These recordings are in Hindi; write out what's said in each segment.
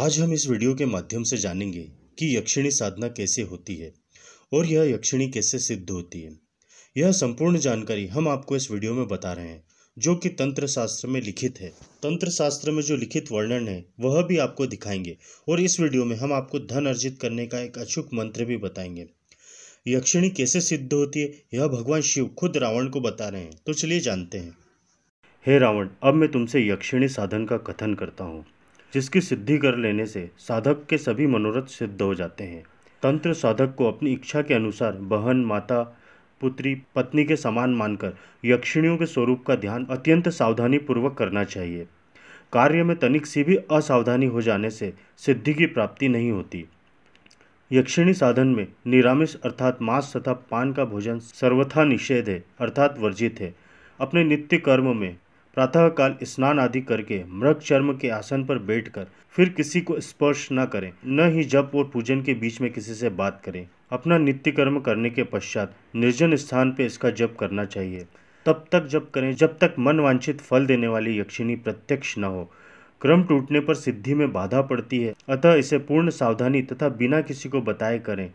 आज हम इस वीडियो के माध्यम से जानेंगे कि यक्षिणी साधना कैसे होती है और यह यक्षिणी कैसे सिद्ध होती है यह संपूर्ण जानकारी हम आपको इस वीडियो में बता रहे हैं जो कि तंत्र शास्त्र में लिखित है तंत्र शास्त्र में जो लिखित वर्णन है वह भी आपको दिखाएंगे और इस वीडियो में हम आपको धन अर्जित करने का एक अचूक मंत्र भी बताएंगे यक्षिणी कैसे सिद्ध होती है यह भगवान शिव खुद रावण को बता रहे हैं तो चलिए जानते हैं हे रावण अब मैं तुमसे यक्षिणी साधन का कथन करता हूँ जिसकी सिद्धि कर लेने से साधक के सभी मनोरथ सिद्ध हो जाते हैं तंत्र साधक को अपनी इच्छा के अनुसार बहन माता पुत्री पत्नी के समान मानकर यक्षिणियों के स्वरूप का ध्यान अत्यंत सावधानी पूर्वक करना चाहिए कार्य में तनिक सी भी असावधानी हो जाने से सिद्धि की प्राप्ति नहीं होती यक्षिणी साधन में निरामिष अर्थात मांस तथा पान का भोजन सर्वथा निषेध है अर्थात वर्जित है अपने नित्य कर्म में प्रातःकाल स्नान आदि करके मृग चर्म के आसन पर बैठकर फिर किसी को स्पर्श न करें न ही जप और पूजन के बीच में किसी से बात करें अपना नित्य कर्म करने के पश्चात निर्जन स्थान पर इसका जप करना चाहिए तब तक जप करें जब तक मन वांछित फल देने वाली यक्षिणी प्रत्यक्ष न हो क्रम टूटने पर सिद्धि में बाधा पड़ती है अतः इसे पूर्ण सावधानी तथा बिना किसी को बताए करें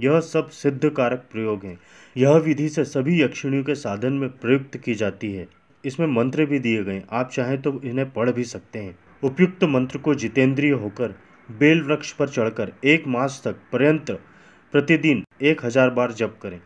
यह सब सिद्ध कारक प्रयोग हैं यह विधि से सभी यक्षिणियों के साधन में प्रयुक्त की जाती है इसमें मंत्र भी दिए गए आप चाहें तो इन्हें पढ़ भी सकते हैं उपयुक्त मंत्र को जितेंद्रिय होकर बेल वृक्ष पर चढ़कर एक मास तक पर्यंत प्रतिदिन एक हजार बार जप करें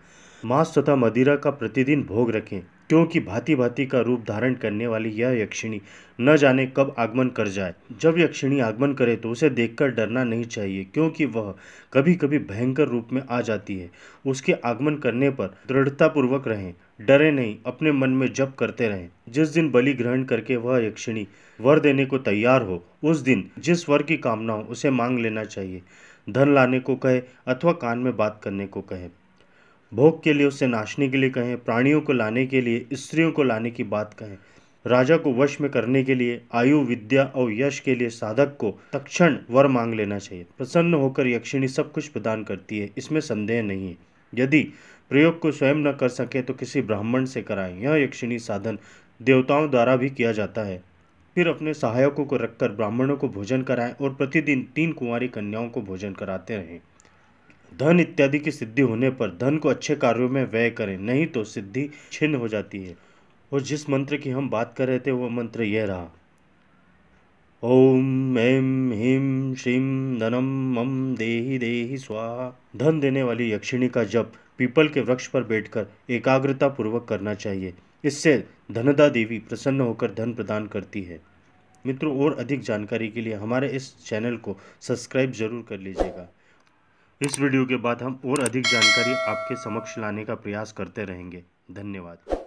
मांस तथा मदिरा का प्रतिदिन भोग रखें क्योंकि भांति भांति का रूप धारण करने वाली यह यक्षिणी न जाने कब आगमन कर जाए जब यक्षिणी आगमन करे तो उसे देखकर डरना नहीं चाहिए क्योंकि वह कभी कभी भयंकर रूप में आ जाती है उसके आगमन करने पर दृढ़तापूर्वक रहें डरे नहीं अपने मन में जप करते रहें जिस दिन बलि ग्रहण करके वह यक्षिणी वर देने को तैयार हो उस दिन जिस वर की कामना हो उसे मांग लेना चाहिए धन लाने को कहे अथवा कान में बात करने को कहे भोग के लिए उसे नाचने के लिए कहें प्राणियों को लाने के लिए स्त्रियों को लाने की बात कहें राजा को वश में करने के लिए आयु विद्या और यश के लिए साधक को तक्षण वर मांग लेना चाहिए प्रसन्न होकर यक्षिणी सब कुछ प्रदान करती है इसमें संदेह नहीं है यदि प्रयोग को स्वयं न कर सके तो किसी ब्राह्मण से कराएं यह यक्षिणी साधन देवताओं द्वारा भी किया जाता है फिर अपने सहायकों को रखकर ब्राह्मणों को भोजन कराएं और प्रतिदिन तीन कुंवारी कन्याओं को भोजन कराते रहें धन इत्यादि की सिद्धि होने पर धन को अच्छे कार्यों में व्यय करें नहीं तो सिद्धि छिन्न हो जाती है और जिस मंत्र की हम बात कर रहे थे वह मंत्र यह रहा ओम ऐम ह्रीं श्रीम धनम मम देहि देहि स्वाहा धन देने वाली यक्षिणी का जप पीपल के वृक्ष पर बैठकर एकाग्रता पूर्वक करना चाहिए इससे धनदा देवी प्रसन्न होकर धन प्रदान करती है मित्रों और अधिक जानकारी के लिए हमारे इस चैनल को सब्सक्राइब जरूर कर लीजिएगा इस वीडियो के बाद हम और अधिक जानकारी आपके समक्ष लाने का प्रयास करते रहेंगे धन्यवाद